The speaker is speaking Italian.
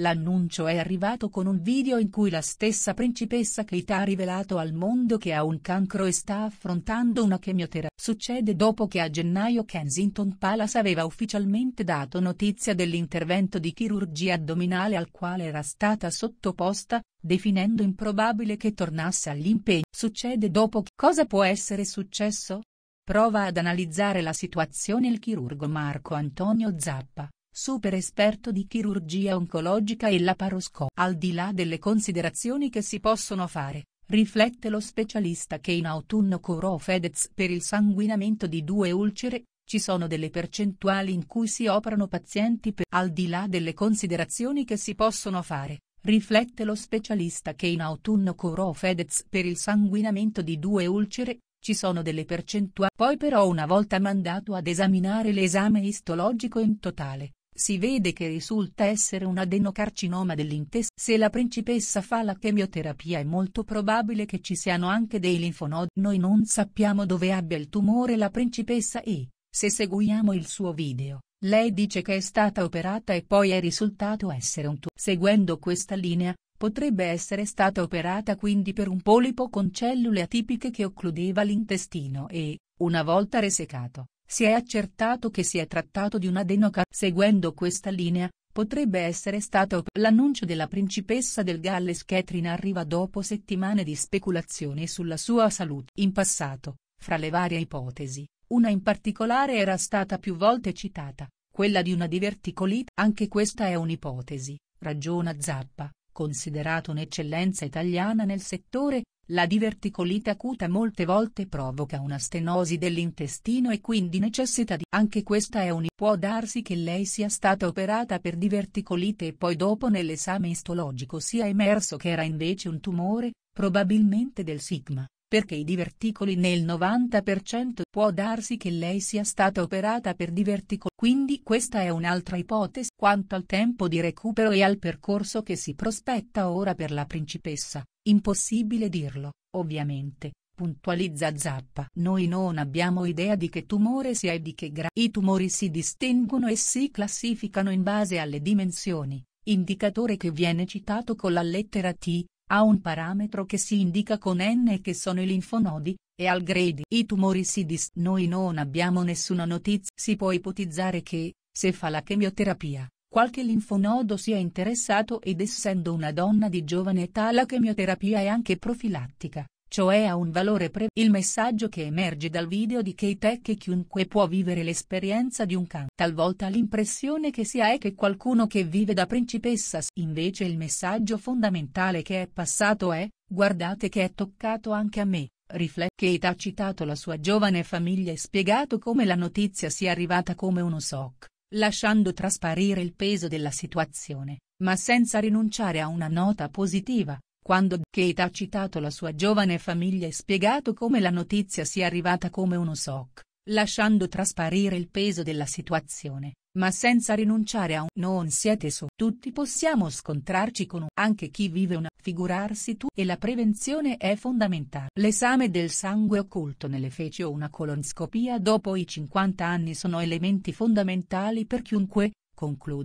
L'annuncio è arrivato con un video in cui la stessa principessa Keita ha rivelato al mondo che ha un cancro e sta affrontando una chemioterapia. Succede dopo che a gennaio Kensington Palace aveva ufficialmente dato notizia dell'intervento di chirurgia addominale al quale era stata sottoposta, definendo improbabile che tornasse all'impegno. Succede dopo che cosa può essere successo? Prova ad analizzare la situazione il chirurgo Marco Antonio Zappa super esperto di chirurgia oncologica e laparoscopia. Al di là delle considerazioni che si possono fare, riflette lo specialista che in autunno curò Fedez per il sanguinamento di due ulcere, ci sono delle percentuali in cui si operano pazienti per... Al di là delle considerazioni che si possono fare, riflette lo specialista che in autunno curò Fedez per il sanguinamento di due ulcere, ci sono delle percentuali. Poi però una volta mandato ad esaminare l'esame istologico in totale, si vede che risulta essere un adenocarcinoma dell'intestino. Se la principessa fa la chemioterapia è molto probabile che ci siano anche dei linfonodi. Noi non sappiamo dove abbia il tumore la principessa e, se seguiamo il suo video, lei dice che è stata operata e poi è risultato essere un tumore. Seguendo questa linea, potrebbe essere stata operata quindi per un polipo con cellule atipiche che occludeva l'intestino e, una volta resecato, si è accertato che si è trattato di un'adenoca, seguendo questa linea, potrebbe essere stato l'annuncio della principessa del Galles Catherine arriva dopo settimane di speculazioni sulla sua salute. In passato, fra le varie ipotesi, una in particolare era stata più volte citata, quella di una diverticolite. Anche questa è un'ipotesi, ragiona Zappa, considerato un'eccellenza italiana nel settore, la diverticolite acuta molte volte provoca una stenosi dell'intestino e quindi necessita di... Anche questa è un... Può darsi che lei sia stata operata per diverticolite e poi dopo nell'esame istologico sia emerso che era invece un tumore, probabilmente del sigma, perché i diverticoli nel 90% può darsi che lei sia stata operata per diverticoli. Quindi questa è un'altra ipotesi. Quanto al tempo di recupero e al percorso che si prospetta ora per la principessa, Impossibile dirlo, ovviamente, puntualizza Zappa. Noi non abbiamo idea di che tumore sia e di che grado. I tumori si distinguono e si classificano in base alle dimensioni, indicatore che viene citato con la lettera T, ha un parametro che si indica con N che sono i linfonodi, e al gradi. I tumori si distinguono. Noi non abbiamo nessuna notizia. Si può ipotizzare che, se fa la chemioterapia, Qualche linfonodo si è interessato ed essendo una donna di giovane età la chemioterapia è anche profilattica, cioè ha un valore pre... Il messaggio che emerge dal video di Kate è che chiunque può vivere l'esperienza di un can. Talvolta l'impressione che si ha è che qualcuno che vive da principessa... s- Invece il messaggio fondamentale che è passato è, guardate che è toccato anche a me. Riflette Kate ha citato la sua giovane famiglia e spiegato come la notizia sia arrivata come uno shock lasciando trasparire il peso della situazione, ma senza rinunciare a una nota positiva, quando Kate ha citato la sua giovane famiglia e spiegato come la notizia sia arrivata come uno shock, lasciando trasparire il peso della situazione, ma senza rinunciare a un non siete su. Tutti possiamo scontrarci con un anche chi vive una raffigurarsi tu e la prevenzione è fondamentale. L'esame del sangue occulto nelle feci o una colonscopia dopo i 50 anni sono elementi fondamentali per chiunque, conclude,